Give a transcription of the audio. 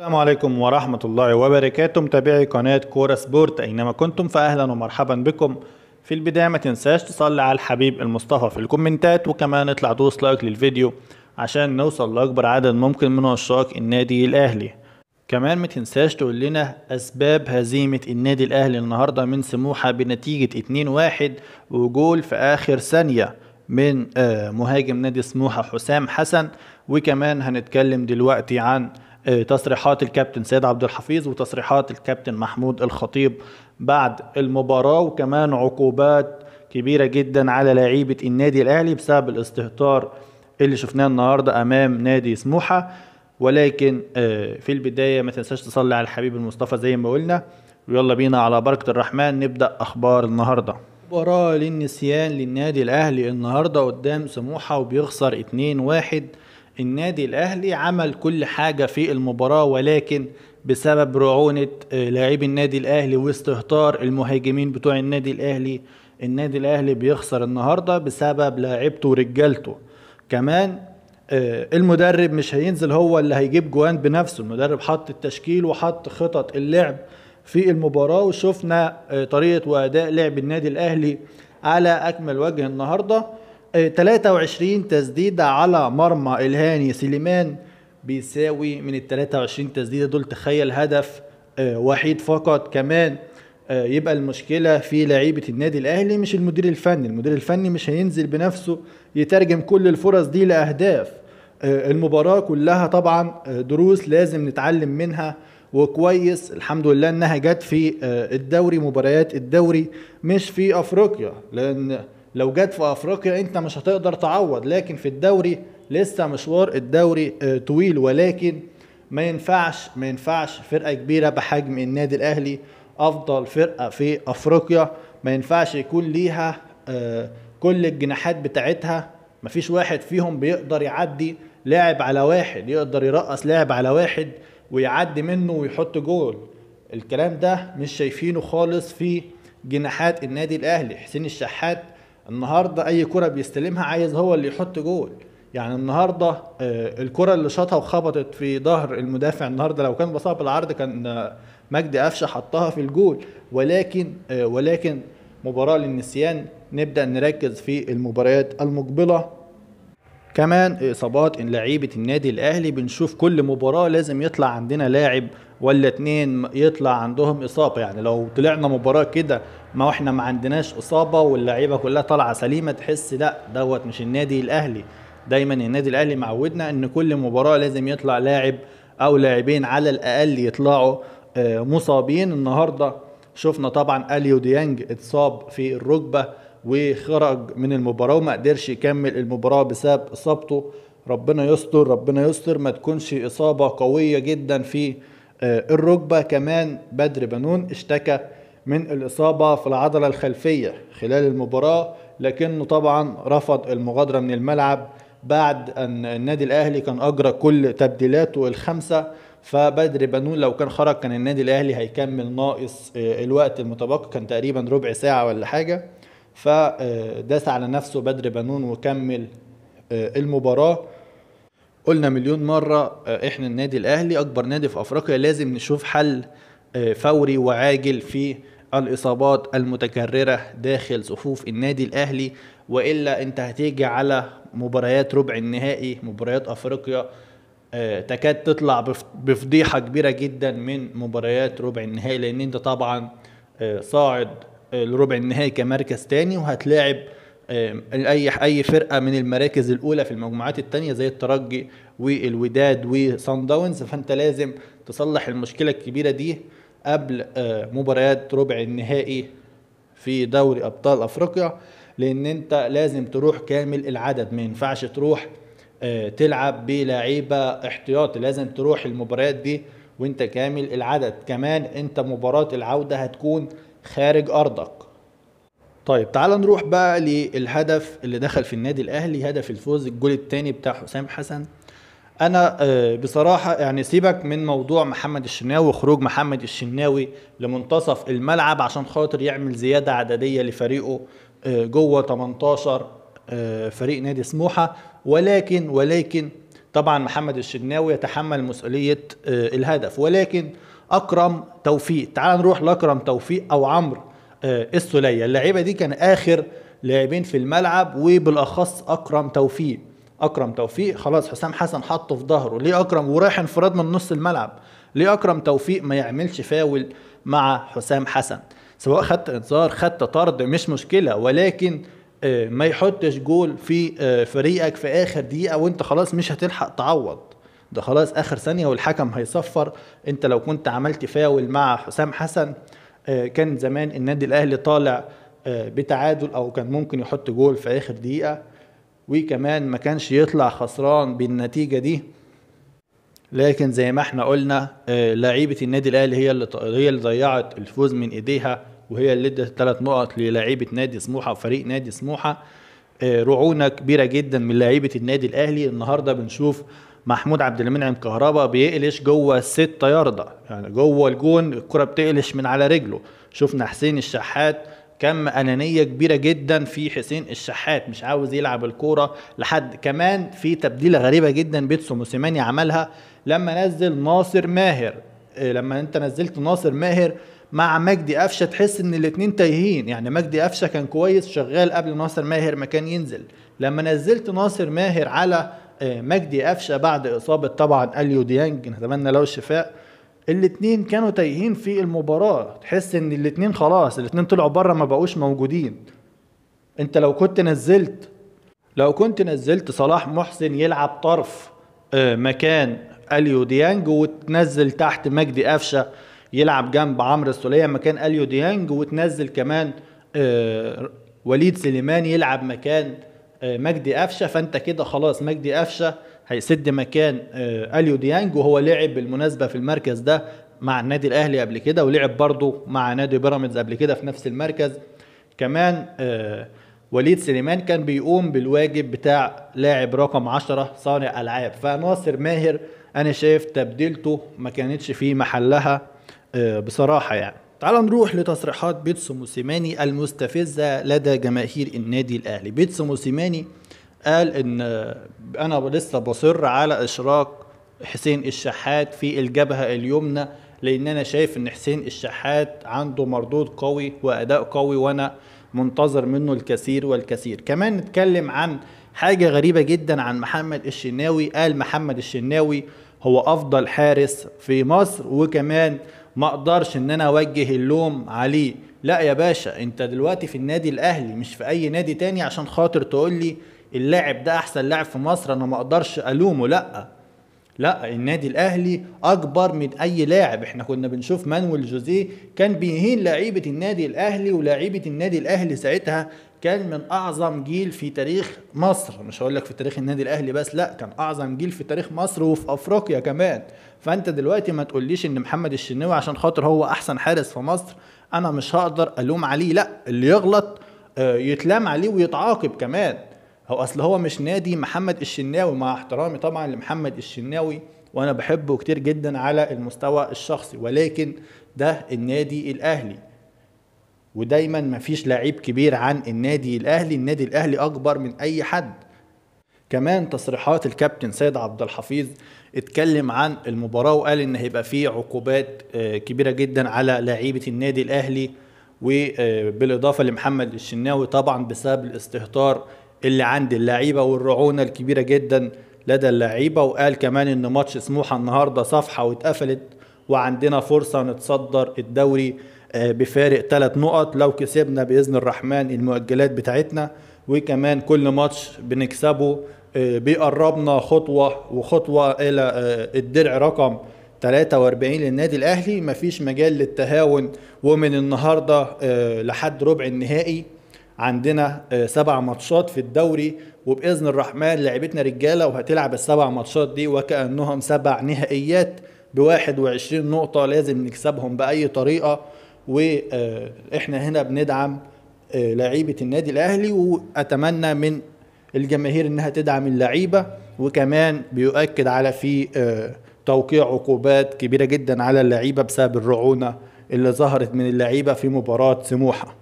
السلام عليكم ورحمة الله وبركاته متابعي قناة كورة سبورت أينما كنتم فأهلا ومرحبا بكم في البداية ما تنساش تصلي على الحبيب المصطفى في الكومنتات وكمان اطلع دوس لايك للفيديو عشان نوصل لأكبر عدد ممكن من عشاق النادي الأهلي كمان ما تنساش تقول لنا أسباب هزيمة النادي الأهلي النهاردة من سموحة بنتيجة 2-1 وجول في آخر ثانية من آه، مهاجم نادي سموحة حسام حسن وكمان هنتكلم دلوقتي عن آه، تصريحات الكابتن سيد عبد الحفيظ وتصريحات الكابتن محمود الخطيب بعد المباراة وكمان عقوبات كبيرة جدا على لعيبة النادي الأهلي بسبب الاستهتار اللي شفناه النهاردة أمام نادي سموحة ولكن آه، في البداية ما تنساش تصلي على الحبيب المصطفى زي ما قلنا ويلا بينا على بركة الرحمن نبدأ أخبار النهاردة مباراة للنسيان للنادي الأهلي النهاردة قدام سموحة وبيخسر 2-1 النادي الاهلي عمل كل حاجه في المباراه ولكن بسبب رعونه آه، لاعبي النادي الاهلي واستهتار المهاجمين بتوع النادي الاهلي النادي الاهلي بيخسر النهارده بسبب لاعبته ورجالته كمان آه، المدرب مش هينزل هو اللي هيجيب جوان بنفسه المدرب حط التشكيل وحط خطط اللعب في المباراه وشفنا آه، طريقه واداء لعب النادي الاهلي على اكمل وجه النهارده 23 تسديده على مرمى الهاني سليمان بيساوي من ال 23 تسديده دول تخيل هدف آه، وحيد فقط كمان آه، يبقى المشكله في لعيبه النادي الاهلي مش المدير الفني المدير الفني مش هينزل بنفسه يترجم كل الفرص دي لاهداف آه، المباراه كلها طبعا دروس لازم نتعلم منها وكويس الحمد لله انها جت في الدوري مباريات الدوري مش في افريقيا لان لو جت في افريقيا انت مش هتقدر تعوض لكن في الدوري لسه مشوار الدوري آه، طويل ولكن ما ينفعش ما ينفعش فرقه كبيره بحجم النادي الاهلي افضل فرقه في افريقيا ما ينفعش يكون ليها آه، كل الجناحات بتاعتها مفيش واحد فيهم بيقدر يعدي لاعب على واحد يقدر يرقص لاعب على واحد ويعدي منه ويحط جول الكلام ده مش شايفينه خالص في جناحات النادي الاهلي حسين الشحات النهارده اي كره بيستلمها عايز هو اللي يحط جول يعني النهارده آه، الكره اللي شاطها وخبطت في ظهر المدافع النهارده لو كان بصاب بالعرض كان آه، مجدي قفشه حطها في الجول ولكن آه، ولكن مباراه للنسيان نبدا نركز في المباريات المقبله كمان اصابات لعيبه النادي الاهلي بنشوف كل مباراه لازم يطلع عندنا لاعب ولا اتنين يطلع عندهم اصابه يعني لو طلعنا مباراه كده ما احنا ما عندناش اصابه واللعيبه كلها طالعه سليمه تحس لا دوت مش النادي الاهلي دايما النادي الاهلي معودنا ان كل مباراه لازم يطلع لاعب او لاعبين على الاقل يطلعوا آه، مصابين النهارده شفنا طبعا اليو ديانج اتصاب في الركبه وخرج من المباراه وما قدرش يكمل المباراه بسبب اصابته ربنا يستر ربنا يستر ما تكونش اصابه قويه جدا في آه، الركبة كمان بدر بنون اشتكى من الإصابة في العضلة الخلفية خلال المباراة لكنه طبعا رفض المغادرة من الملعب بعد أن النادي الأهلي كان أجرى كل تبديلاته الخمسة فبدر بنون لو كان خرج كان النادي الأهلي هيكمل ناقص آه، الوقت المتبقي كان تقريبا ربع ساعة ولا حاجة فداس آه، على نفسه بدر بنون وكمل المباراه قلنا مليون مرة آه، احنا النادي الاهلي اكبر نادي في افريقيا لازم نشوف حل آه، فوري وعاجل في الاصابات المتكررة داخل صفوف النادي الاهلي والا انت هتيجي على مباريات ربع النهائي مباريات افريقيا آه، تكاد تطلع بفضيحة كبيرة جدا من مباريات ربع النهائي لان انت طبعا صاعد لربع النهائي كمركز تاني وهتلاعب اي اي فرقه من المراكز الاولى في المجموعات الثانيه زي الترجي والوداد وسان داونز فانت لازم تصلح المشكله الكبيره دي قبل آه، مباريات ربع النهائي في دوري ابطال افريقيا لان انت لازم تروح كامل العدد ما ينفعش تروح آه، تلعب بلعيبه احتياطي لازم تروح المباريات دي وانت كامل العدد كمان انت مباراه العوده هتكون خارج ارضك طيب تعال نروح بقى للهدف اللي دخل في النادي الاهلي هدف الفوز الجول الثاني بتاع حسام حسن انا آه، بصراحه يعني سيبك من موضوع محمد الشناوي وخروج محمد الشناوي لمنتصف الملعب عشان خاطر يعمل زياده عدديه لفريقه آه، جوه 18 آه، فريق نادي سموحه ولكن ولكن طبعا محمد الشناوي يتحمل مسؤوليه الهدف ولكن اكرم توفيق تعال نروح لاكرم توفيق او عمرو آه، السوليه اللعيبه دي كان اخر لاعبين في الملعب وبالاخص اكرم توفيق اكرم توفيق خلاص حسام حسن حطه في ظهره ليه اكرم ورايح انفراد من نص الملعب ليه اكرم توفيق ما يعملش فاول مع حسام حسن سواء خدت انذار خدت طرد مش مشكله ولكن آه، ما يحطش جول في آه، فريقك في اخر دقيقه وانت خلاص مش هتلحق تعوض ده خلاص اخر ثانيه والحكم هيصفر انت لو كنت عملت فاول مع حسام حسن آه، كان زمان النادي الاهلي طالع آه، بتعادل او كان ممكن يحط جول في اخر دقيقه وكمان ما كانش يطلع خسران بالنتيجه دي لكن زي ما احنا قلنا آه، لعيبه النادي الاهلي هي اللي هي اللي ضيعت الفوز من ايديها وهي اللي ادت ثلاث نقط للاعيبه نادي سموحه وفريق نادي سموحه رعونه كبيره جدا من لعيبه النادي الاهلي النهارده بنشوف محمود عبد المنعم كهربا بيقلش جوه الست ياردة يعني جوه الجون الكرة بتقلش من على رجله شفنا حسين الشحات كم أنانية كبيرة جدا في حسين الشحات مش عاوز يلعب الكورة لحد كمان في تبديلة غريبة جدا بيتسو موسيماني عملها لما نزل ناصر ماهر إيه، لما انت نزلت ناصر ماهر مع مجدي قفشه تحس ان الاتنين تايهين يعني مجدي قفشه كان كويس شغال قبل ناصر ماهر ما كان ينزل لما نزلت ناصر ماهر على مجدي قفشه بعد اصابه طبعا اليو ديانج نتمنى له الشفاء الاثنين كانوا تايهين في المباراه تحس ان الاثنين خلاص الاثنين طلعوا بره ما بقوش موجودين انت لو كنت نزلت لو كنت نزلت صلاح محسن يلعب طرف آه، مكان اليو ديانج وتنزل تحت مجدي قفشه يلعب جنب عمرو السوليه مكان اليو ديانج وتنزل كمان آه، وليد سليمان يلعب مكان آه، مجدي قفشه فانت كده خلاص مجدي قفشه هيسد مكان آه، اليو ديانج وهو لعب بالمناسبه في المركز ده مع النادي الاهلي قبل كده ولعب برضه مع نادي بيراميدز قبل كده في نفس المركز كمان آه، وليد سليمان كان بيقوم بالواجب بتاع لاعب رقم عشرة صانع العاب فناصر ماهر انا شايف تبديلته ما كانتش في محلها بصراحه يعني تعال نروح لتصريحات بيتسو موسيماني المستفزة لدى جماهير النادي الأهلي بيتسو موسيماني قال ان انا لسه بصر على اشراك حسين الشحات في الجبهة اليمنى لان انا شايف ان حسين الشحات عنده مردود قوي واداء قوي وانا منتظر منه الكثير والكثير كمان نتكلم عن حاجة غريبة جدا عن محمد الشناوي قال محمد الشناوي هو افضل حارس في مصر وكمان ما اقدرش ان انا اوجه اللوم عليه لا يا باشا انت دلوقتي في النادي الاهلي مش في اي نادي تاني عشان خاطر تقول لي اللاعب ده احسن لاعب في مصر انا ما اقدرش الومه لا لا النادي الاهلي اكبر من اي لاعب احنا كنا بنشوف مانويل جوزيه كان بيهين لعيبه النادي الاهلي ولاعيبه النادي الاهلي ساعتها كان من اعظم جيل في تاريخ مصر مش هقول لك في تاريخ النادي الاهلي بس لا كان اعظم جيل في تاريخ مصر وفي افريقيا كمان فانت دلوقتي ما تقوليش ان محمد الشناوي عشان خاطر هو احسن حارس في مصر انا مش هقدر الوم عليه لا اللي يغلط آه، يتلام عليه ويتعاقب كمان هو اصل هو مش نادي محمد الشناوي مع احترامي طبعا لمحمد الشناوي وانا بحبه كتير جدا على المستوى الشخصي ولكن ده النادي الاهلي ودايما مفيش لعيب كبير عن النادي الاهلي النادي الاهلي اكبر من اي حد كمان تصريحات الكابتن سيد عبد الحفيظ اتكلم عن المباراة وقال ان هيبقى فيه عقوبات آه، كبيرة جدا على لعيبة النادي الاهلي وبالاضافة لمحمد الشناوي طبعا بسبب الاستهتار اللي عند اللعيبه والرعونه الكبيره جدا لدى اللعيبه وقال كمان ان ماتش سموحه النهارده صفحه واتقفلت وعندنا فرصه نتصدر الدوري آه، بفارق ثلاث نقط لو كسبنا باذن الرحمن المؤجلات بتاعتنا وكمان كل ماتش بنكسبه آه، بيقربنا خطوه وخطوه الى آه، الدرع رقم 43 للنادي الاهلي مفيش مجال للتهاون ومن النهارده لحد ربع النهائي عندنا آه، سبع ماتشات في الدوري وباذن الرحمن لعبتنا رجاله وهتلعب السبع ماتشات دي وكانهم سبع نهائيات ب 21 نقطه لازم نكسبهم باي طريقه واحنا آه، هنا بندعم آه، لعيبه النادي الاهلي واتمنى من الجماهير انها تدعم اللعيبه وكمان بيؤكد على في توقيع عقوبات كبيره جدا على اللعيبه بسبب الرعونه اللي ظهرت من اللعيبه في مباراه سموحه